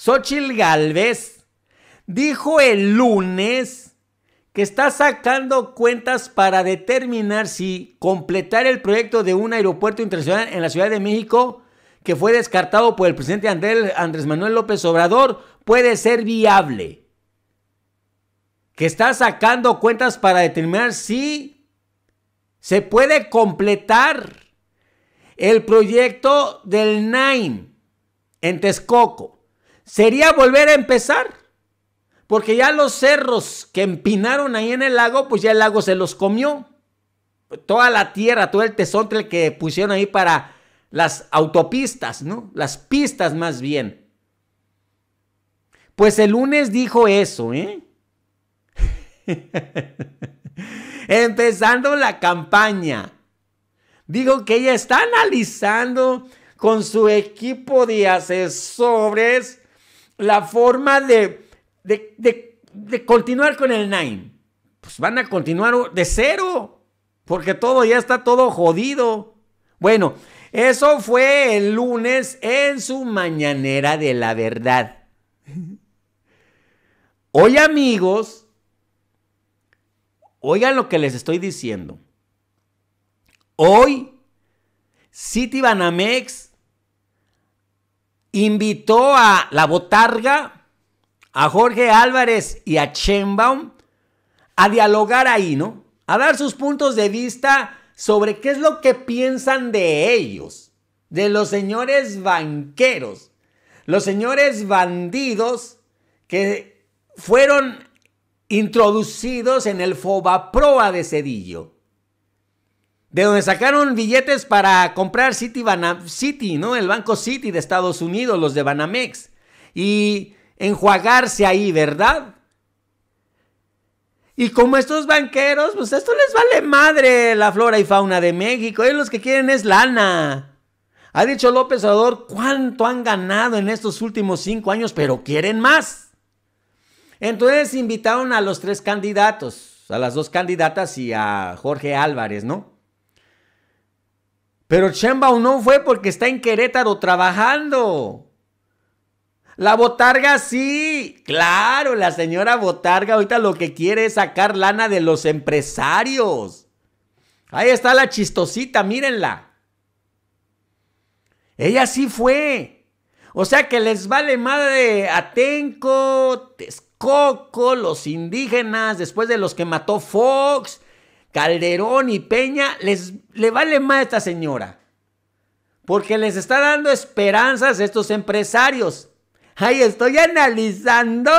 Xochitl Galvez dijo el lunes que está sacando cuentas para determinar si completar el proyecto de un aeropuerto internacional en la Ciudad de México que fue descartado por el presidente Andrés Manuel López Obrador puede ser viable. Que está sacando cuentas para determinar si se puede completar el proyecto del NAIM en Texcoco sería volver a empezar. Porque ya los cerros que empinaron ahí en el lago, pues ya el lago se los comió. Toda la tierra, todo el tesón que pusieron ahí para las autopistas, ¿no? Las pistas más bien. Pues el lunes dijo eso, ¿eh? Empezando la campaña. Dijo que ella está analizando con su equipo de asesores la forma de, de, de, continuar con el Nine. Pues van a continuar de cero, porque todo ya está todo jodido. Bueno, eso fue el lunes en su mañanera de la verdad. Hoy amigos, oigan lo que les estoy diciendo. Hoy, City Banamex invitó a La Botarga, a Jorge Álvarez y a Chenbaum a dialogar ahí, ¿no? A dar sus puntos de vista sobre qué es lo que piensan de ellos, de los señores banqueros, los señores bandidos que fueron introducidos en el Fobaproa de Cedillo de donde sacaron billetes para comprar City, City, ¿no? El banco City de Estados Unidos, los de Banamex. Y enjuagarse ahí, ¿verdad? Y como estos banqueros, pues esto les vale madre la flora y fauna de México. Ellos los que quieren es lana. Ha dicho López Obrador cuánto han ganado en estos últimos cinco años, pero quieren más. Entonces invitaron a los tres candidatos, a las dos candidatas y a Jorge Álvarez, ¿no? Pero Chembao no fue porque está en Querétaro trabajando. La botarga sí, claro, la señora botarga ahorita lo que quiere es sacar lana de los empresarios. Ahí está la chistosita, mírenla. Ella sí fue. O sea que les vale madre Atenco, Texcoco, los indígenas, después de los que mató Fox, Calderón y Peña, les, le vale más a esta señora. Porque les está dando esperanzas a estos empresarios. Ahí estoy analizando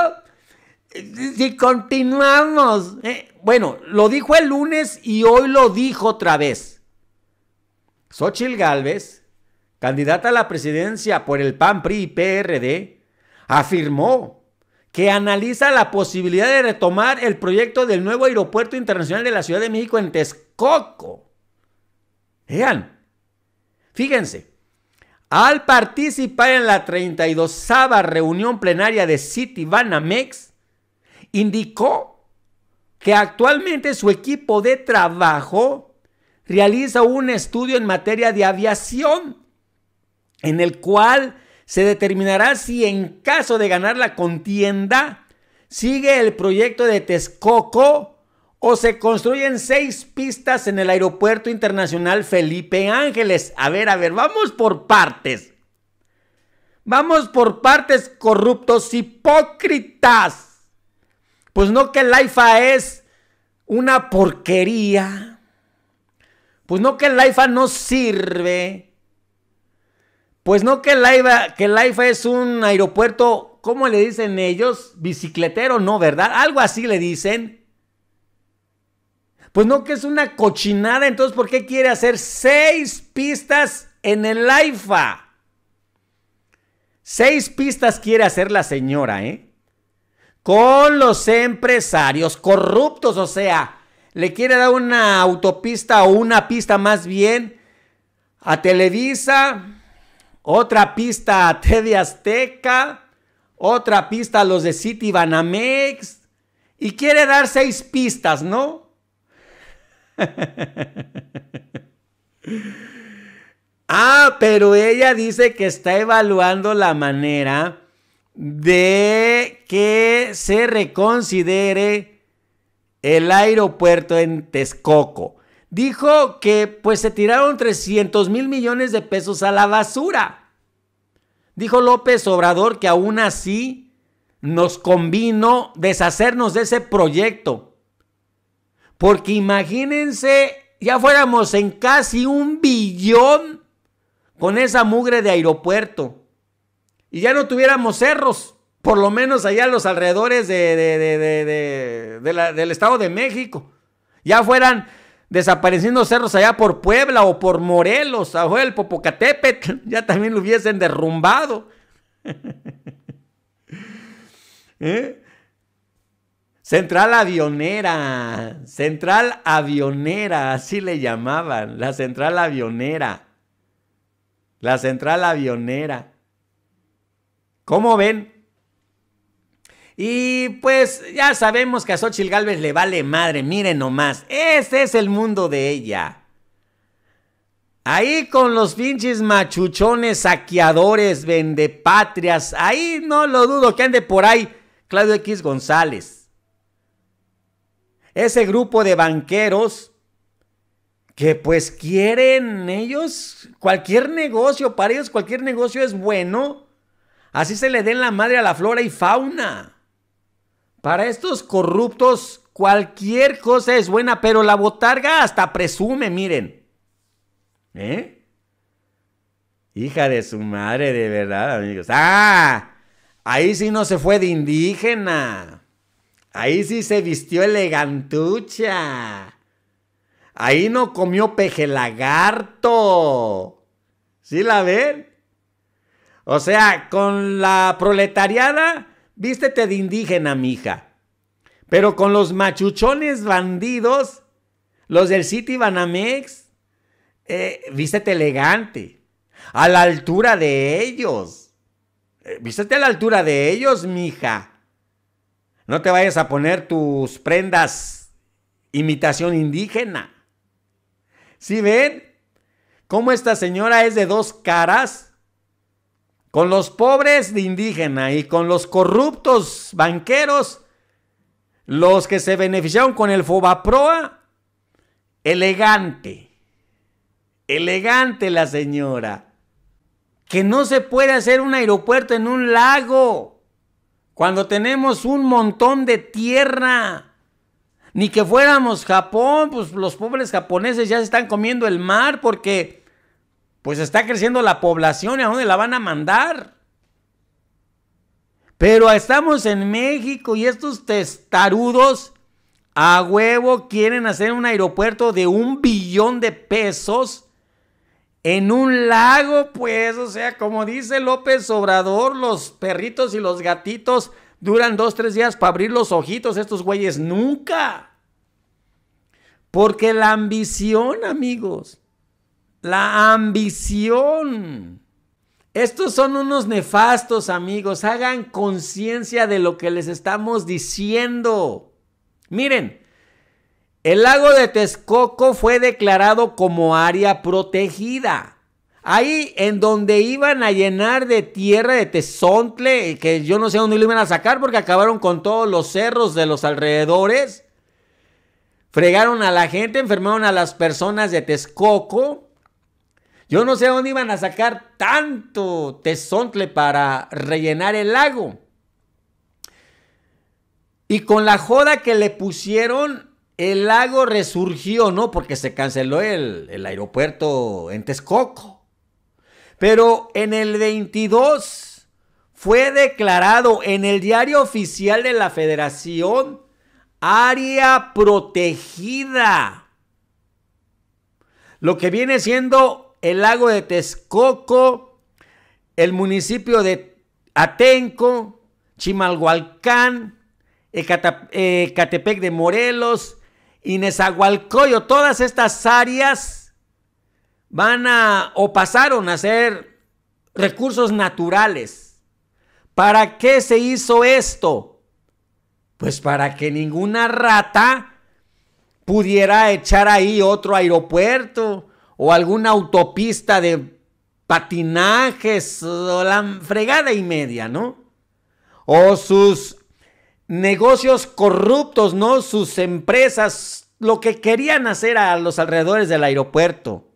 eh, si continuamos. Eh, bueno, lo dijo el lunes y hoy lo dijo otra vez. Xochil Gálvez, candidata a la presidencia por el PAN, PRI y PRD, afirmó que analiza la posibilidad de retomar el proyecto del nuevo aeropuerto internacional de la Ciudad de México en Texcoco. Vean, fíjense, al participar en la 32 reunión plenaria de Citibanamex, indicó que actualmente su equipo de trabajo realiza un estudio en materia de aviación, en el cual se determinará si en caso de ganar la contienda sigue el proyecto de Texcoco o se construyen seis pistas en el Aeropuerto Internacional Felipe Ángeles. A ver, a ver, vamos por partes. Vamos por partes corruptos, hipócritas. Pues no que el AIFA es una porquería. Pues no que el AIFA no sirve. Pues no que el que es un aeropuerto, ¿cómo le dicen ellos? Bicicletero, no, ¿verdad? Algo así le dicen. Pues no que es una cochinada, entonces ¿por qué quiere hacer seis pistas en el AIFA? Seis pistas quiere hacer la señora, ¿eh? Con los empresarios corruptos, o sea, le quiere dar una autopista o una pista más bien a Televisa, otra pista a Teddy Azteca. Otra pista a los de City Banamex. Y quiere dar seis pistas, ¿no? ah, pero ella dice que está evaluando la manera de que se reconsidere el aeropuerto en Texcoco dijo que pues se tiraron 300 mil millones de pesos a la basura. Dijo López Obrador que aún así nos convino deshacernos de ese proyecto. Porque imagínense, ya fuéramos en casi un billón con esa mugre de aeropuerto. Y ya no tuviéramos cerros, por lo menos allá a los alrededores de, del Estado de México. Ya fueran desapareciendo cerros allá por Puebla o por Morelos, abajo el Popocatépetl, ya también lo hubiesen derrumbado. ¿Eh? Central avionera, central avionera, así le llamaban, la central avionera, la central avionera. ¿Cómo ven? Y pues ya sabemos que a Xochitl Galvez le vale madre, miren nomás, ese es el mundo de ella. Ahí con los pinches machuchones, saqueadores, vendepatrias, ahí no lo dudo que ande por ahí Claudio X González. Ese grupo de banqueros que pues quieren ellos, cualquier negocio, para ellos cualquier negocio es bueno. Así se le den la madre a la flora y fauna. Para estos corruptos, cualquier cosa es buena, pero la botarga hasta presume, miren. ¿Eh? Hija de su madre, de verdad, amigos. ¡Ah! Ahí sí no se fue de indígena. Ahí sí se vistió elegantucha. Ahí no comió peje lagarto. ¿Sí la ven? O sea, con la proletariada vístete de indígena, mija. Pero con los machuchones bandidos, los del City Banamex, eh, vístete elegante, a la altura de ellos. Eh, vístete a la altura de ellos, mija. No te vayas a poner tus prendas imitación indígena. ¿Sí ven? ¿Cómo esta señora es de dos caras? con los pobres de indígena y con los corruptos banqueros, los que se beneficiaron con el Fobaproa, elegante, elegante la señora, que no se puede hacer un aeropuerto en un lago cuando tenemos un montón de tierra. Ni que fuéramos Japón, pues los pobres japoneses ya se están comiendo el mar porque pues está creciendo la población y a dónde la van a mandar. Pero estamos en México y estos testarudos a huevo quieren hacer un aeropuerto de un billón de pesos en un lago, pues, o sea, como dice López Obrador, los perritos y los gatitos duran dos, tres días para abrir los ojitos, estos güeyes nunca. Porque la ambición, amigos, la ambición. Estos son unos nefastos amigos. Hagan conciencia de lo que les estamos diciendo. Miren, el lago de Texcoco fue declarado como área protegida. Ahí en donde iban a llenar de tierra de tezontle, que yo no sé dónde lo iban a sacar porque acabaron con todos los cerros de los alrededores. Fregaron a la gente, enfermaron a las personas de Texcoco. Yo no sé dónde iban a sacar tanto tesontle para rellenar el lago. Y con la joda que le pusieron, el lago resurgió, ¿no? Porque se canceló el, el aeropuerto en Texcoco. Pero en el 22 fue declarado en el diario oficial de la Federación área protegida. Lo que viene siendo el lago de Texcoco, el municipio de Atenco, Chimalhualcán, eh, Ecatepec de Morelos, Inezahualcoyo, todas estas áreas van a o pasaron a ser recursos naturales. ¿Para qué se hizo esto? Pues para que ninguna rata pudiera echar ahí otro aeropuerto, o alguna autopista de patinajes o la fregada y media, ¿no? O sus negocios corruptos, ¿no? Sus empresas, lo que querían hacer a los alrededores del aeropuerto.